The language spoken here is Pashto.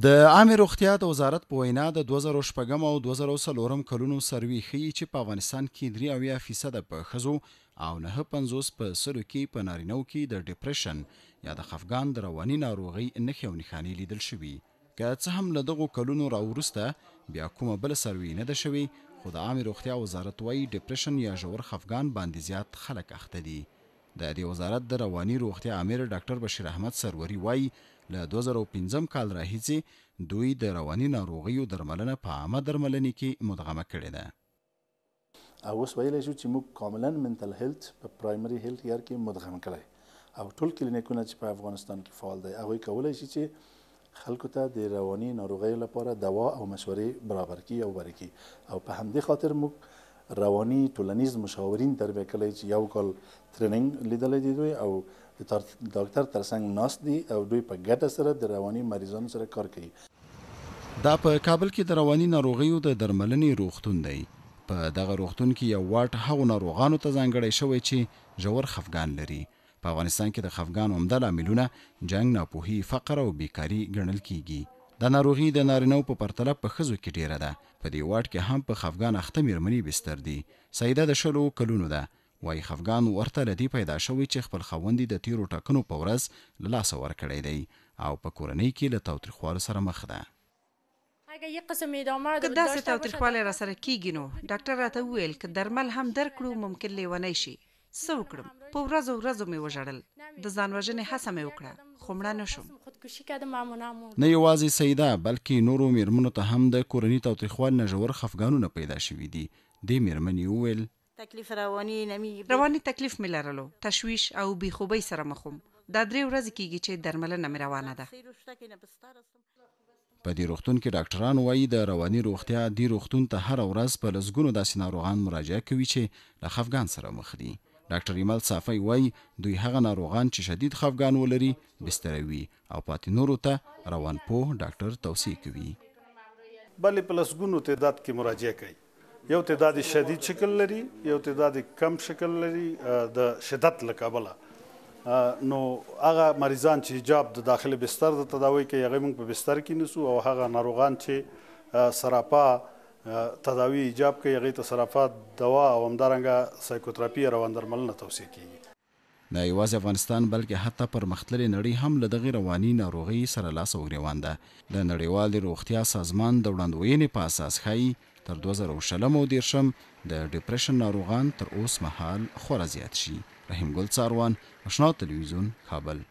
د عامه روغتیا د وزارت په وینا د 2014 او 2014 کلونو سروي ښیي چې په افغانستان کې 3.5% په خزو او 9.50 په سرو کې په نارینو کې د ډیپریشن یا د خفګان د رواني ناروغي نخې او نښانې لیدل شوي که څه هم له دغو کلونو راورسته بیا کومه بل سروي نه ده شوي خو د عامه روغتیا وزارت وایي ډیپریشن یا ژور خفګان باندې زیات خلک اخته دي د دې وزارت د رواني روغتیا امیر ډاکټر بشیر احمد سروري وایي له 2015 کال راهیسې دوی د رواني ناروغیو درملنه په عامه درملنې کې مدغمه کړې ده اوس ویلی شو چې موږ کاملا منټل هیلث په پرایمري هیلث کیر کې مدغم کړی او ټول کلینیکونه چې په افغانستان کې فعال دي هغه کولای شي چې خلکو ته د رواني ناروغیو لپاره دوا او مشورې برابر کی او ورکي او په همدې خاطر موږ رواني ټولنیز مشاورین تربیه کړی چې یو کال تریننګ لیدلی دی دوی او ډاکټر ترڅنګ ناست دي او دوی په ګټه سره د رواني مریضانو سره کار کوي دا په کابل کې د رواني ناروغیو د درملنې روغتون دی په دغه روغتون کې یو واټ هغو ناروغانو ته ځانګړی شوی چې ژور خفګان لري په افغانستان کې د خفګان عمده لاملونه جنگ ناپوهي فقر او بیکاری ګڼل کیږي د ناروغي د نارینه په پرتله په خزو کې ډیره ده په دې واټ کې هم په خفغان اخته میرمنې بستر دي سیده د شلو کلونو ده وای خفغان ورته لدی پیدا شوی چې خپل خوندې د تیرو ټاکنو په ورځ له لاس ور کړی دی او په کورنۍ کې له تاوتریخوالي سره مخ ده اګه یو قسم ادامه ده داسې تاوتریخوالي را سره کیږي نو ډاکټر راته وویل ک درمل هم درکړو ممکن لیونی شي سو کړم په ورځو ورځو مې وژړل د ځانوژنې هڅه مې وکړه خو مړه نشوم نه یوازې سیدا بلکې نورو میرمنو ته هم د کورني تاوتریخوال نه ژور خفګانونه پیدا شوي دي د میرمنې وویل تکلیف رواني رواني تکلیف مې لرلو تشویش او بیخوبۍ سره مخ وم دا درې ورځې کېږي چې درملنه مې روانه ده په دې روغتون کې ډاکټران وایي د رواني روغتیا دې روغتون ته هر ورځ په لسګونو داسې ناروغان مراجعه کوي چې له خفګان سره مخ دي ډاکټر ایمل صافی وای دوی هغه ناروغان چې شدید خفګان ولري بستروي او پاتې نورو ته روان پوه ډاکټر توصیه کوي بلې پلسګونو تعداد کې مراجعه کوي یو تعداد شدید شکل لري یو تعداد کم شکل لري د شدت لکابله نو هغه مریضان چې جاب د داخله بستر د تداوی کې هغه موږ په بستر کې نسو او هغه ناروغان چې سراپا تداوی ایجاب کوي هغه تصرفات دوا او همدارنګه سایکوتراپی روان درملنه توصیه کیږي نه یوازې افغانستان بلکې حتی پرمختللې نړۍ هم له دغې رواني ناروغۍ سره لاس او ګریوان ده د نړیوال روغتیا سازمان د وړاندوینې په اساس ښایي تر 2000 او دیرشم د ډیپریشن ناروغان تر اوس مهال خورا زیات شي رحیم ګل څاروان آشنا ټلویزیون کابل